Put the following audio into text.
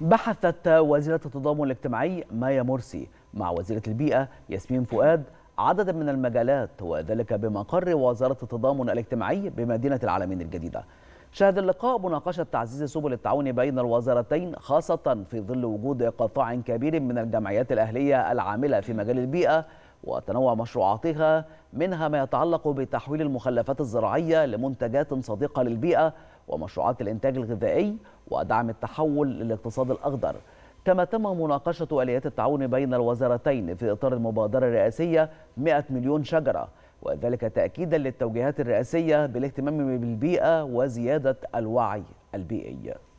بحثت وزيرة التضامن الاجتماعي مايا مرسي مع وزيرة البيئة ياسمين فؤاد عددا من المجالات وذلك بمقر وزارة التضامن الاجتماعي بمدينة العالمين الجديدة شهد اللقاء مناقشة تعزيز سبل التعاون بين الوزارتين خاصة في ظل وجود قطاع كبير من الجمعيات الأهلية العاملة في مجال البيئة وتنوع مشروعاتها منها ما يتعلق بتحويل المخلفات الزراعية لمنتجات صديقة للبيئة ومشروعات الإنتاج الغذائي ودعم التحول للاقتصاد الأخضر كما تم مناقشة آليات التعاون بين الوزارتين في إطار المبادرة الرئاسية 100 مليون شجرة وذلك تأكيدا للتوجيهات الرئاسية بالاهتمام بالبيئة وزيادة الوعي البيئي